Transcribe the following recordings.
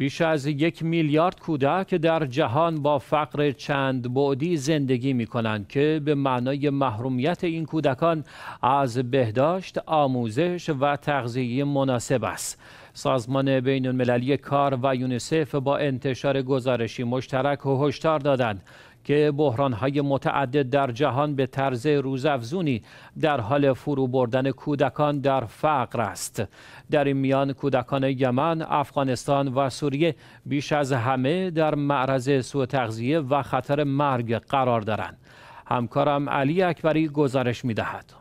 بیش از یک میلیارد کودک در جهان با فقر چند بعدی زندگی می کنند که به معنای محرومیت این کودکان از بهداشت، آموزش و تغذیه مناسب است. سازمان بین المللی کار و یونیسف با انتشار گزارشی مشترک هشدار دادند که بحران های متعدد در جهان به طرز روزافزونی در حال فرو بردن کودکان در فقر است در این میان کودکان یمن افغانستان و سوریه بیش از همه در معرض سوء تغذیه و خطر مرگ قرار دارند همکارم علی اکبری گزارش می دهد.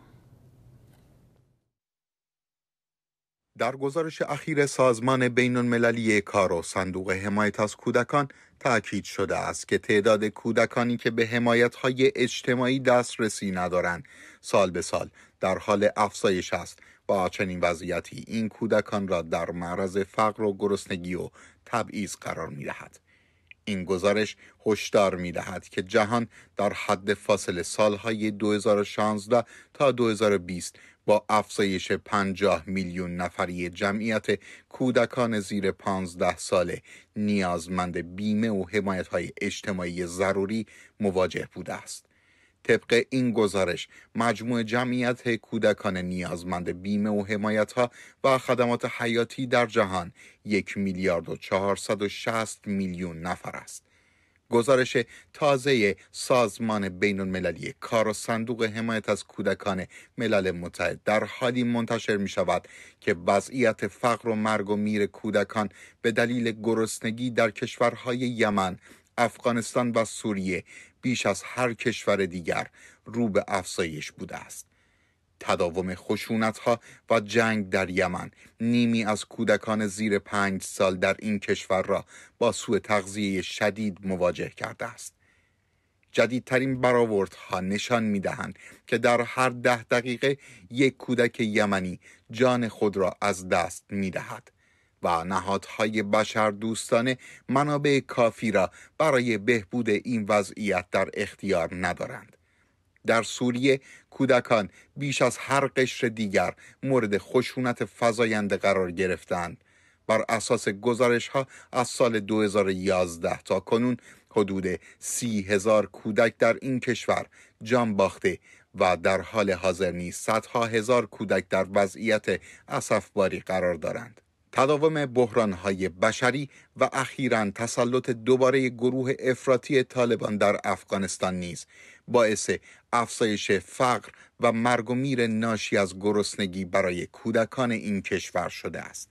در گزارش اخیر سازمان بین المللی کار و صندوق حمایت از کودکان تاکید شده است که تعداد کودکانی که به حمایت‌های اجتماعی دسترسی ندارند سال به سال در حال افزایش است با چنین وضعیتی این کودکان را در معرض فقر و گرسنگی و تبعیض قرار دهد. این گزارش هشدار می دهد که جهان در حد فاصل سالهای 2016 تا 2020 با افزایش 50 میلیون نفری جمعیت کودکان زیر 15 ساله نیازمند بیمه و حمایت های اجتماعی ضروری مواجه بوده است. طبق این گزارش مجموع جمعیت کودکان نیازمند بیمه و حمایت ها و خدمات حیاتی در جهان یک میلیارد و 460 میلیون نفر است. گزارش تازه سازمان بین المللی کار و صندوق حمایت از کودکان ملل متحد در حالی منتشر می شود که وضعیت فقر و مرگ و میر کودکان به دلیل گرسنگی در کشورهای یمن، افغانستان و سوریه بیش از هر کشور دیگر رو به افزایش بوده است. تداوم خشونت ها و جنگ در یمن نیمی از کودکان زیر پنج سال در این کشور را با سوء تغذیه شدید مواجه کرده است جدیدترین ها نشان می دهند که در هر ده دقیقه یک کودک یمنی جان خود را از دست می دهد و نهادهای بشر دوستانه منابع کافی را برای بهبود این وضعیت در اختیار ندارند در سوریه کودکان بیش از هر قشر دیگر مورد خشونت فزاینده قرار گرفتند بر اساس گزارش ها از سال 2011 تا کنون حدود سی هزار کودک در این کشور جان باخته و در حال حاضر نیز صدها هزار کودک در وضعیت اسفباری قرار دارند تداوم بحرانهای بشری و اخیرا تسلط دوباره گروه افراطی طالبان در افغانستان نیز باعث افزایش فقر و مرگ و میر ناشی از گرسنگی برای کودکان این کشور شده است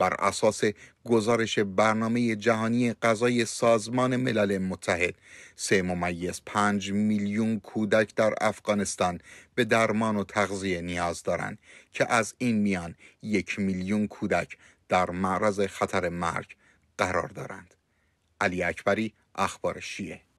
بر اساس گزارش برنامه جهانی غذای سازمان ملل متحد سه ممیز پنج میلیون کودک در افغانستان به درمان و تغذیه نیاز دارند که از این میان یک میلیون کودک در معرض خطر مرگ قرار دارند علی اکبری اخبار شیعه